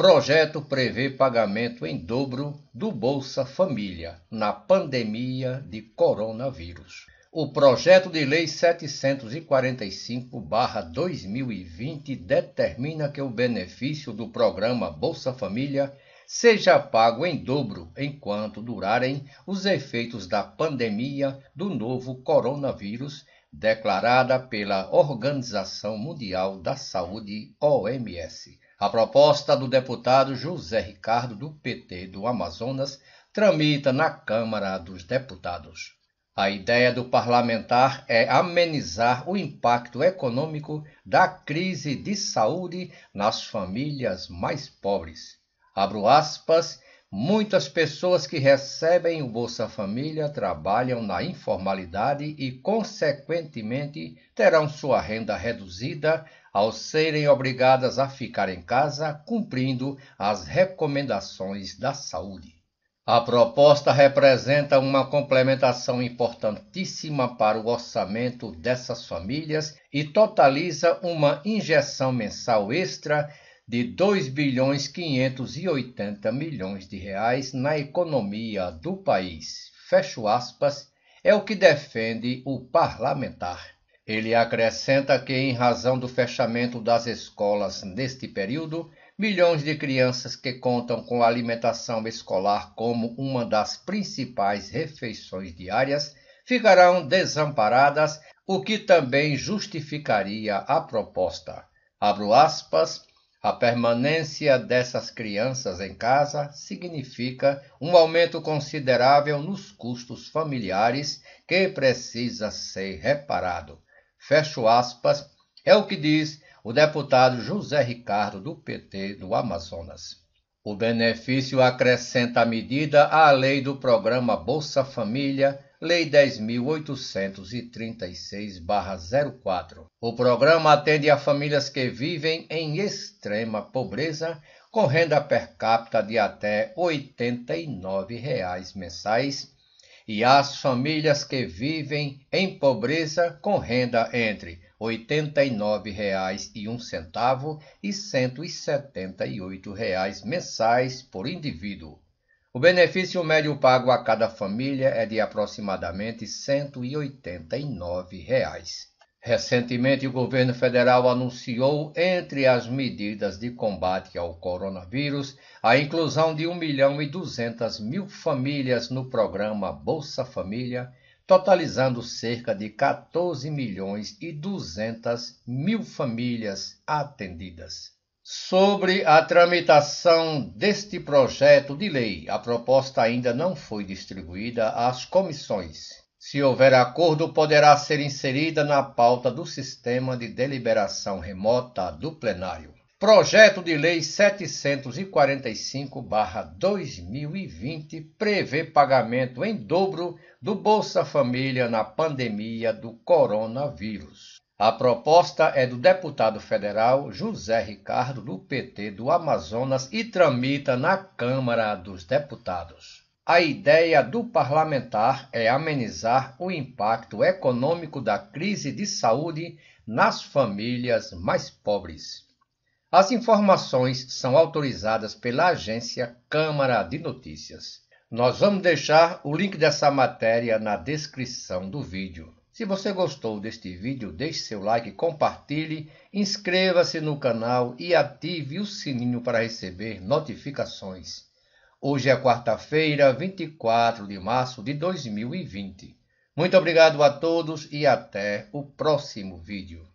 Projeto prevê pagamento em dobro do Bolsa Família na pandemia de coronavírus. O projeto de lei 745/2020 determina que o benefício do programa Bolsa Família seja pago em dobro enquanto durarem os efeitos da pandemia do novo coronavírus declarada pela Organização Mundial da Saúde, OMS. A proposta do deputado José Ricardo, do PT do Amazonas, tramita na Câmara dos Deputados. A ideia do parlamentar é amenizar o impacto econômico da crise de saúde nas famílias mais pobres. Abro aspas. Muitas pessoas que recebem o Bolsa Família trabalham na informalidade e, consequentemente, terão sua renda reduzida ao serem obrigadas a ficar em casa cumprindo as recomendações da saúde. A proposta representa uma complementação importantíssima para o orçamento dessas famílias e totaliza uma injeção mensal extra de 2 bilhões 580 milhões de reais na economia do país. Fecho aspas, é o que defende o parlamentar. Ele acrescenta que, em razão do fechamento das escolas neste período, milhões de crianças que contam com a alimentação escolar como uma das principais refeições diárias ficarão desamparadas, o que também justificaria a proposta. Abro aspas. A permanência dessas crianças em casa significa um aumento considerável nos custos familiares que precisa ser reparado fecho aspas, é o que diz o deputado José Ricardo, do PT do Amazonas. O benefício acrescenta a medida à lei do programa Bolsa Família, Lei 10.836-04. O programa atende a famílias que vivem em extrema pobreza, com renda per capita de até R$ 89 reais mensais e as famílias que vivem em pobreza com renda entre R$ 89,01 e R$ reais mensais por indivíduo. O benefício médio pago a cada família é de aproximadamente R$ Reais. Recentemente, o governo federal anunciou, entre as medidas de combate ao coronavírus, a inclusão de 1 milhão e 200 mil famílias no programa Bolsa Família, totalizando cerca de 14 milhões e 200 mil famílias atendidas. Sobre a tramitação deste projeto de lei, a proposta ainda não foi distribuída às comissões se houver acordo, poderá ser inserida na pauta do sistema de deliberação remota do plenário. Projeto de Lei 745-2020 prevê pagamento em dobro do Bolsa Família na pandemia do coronavírus. A proposta é do deputado federal José Ricardo, do PT do Amazonas, e tramita na Câmara dos Deputados. A ideia do parlamentar é amenizar o impacto econômico da crise de saúde nas famílias mais pobres. As informações são autorizadas pela agência Câmara de Notícias. Nós vamos deixar o link dessa matéria na descrição do vídeo. Se você gostou deste vídeo, deixe seu like, compartilhe, inscreva-se no canal e ative o sininho para receber notificações. Hoje é quarta-feira, 24 de março de 2020. Muito obrigado a todos e até o próximo vídeo.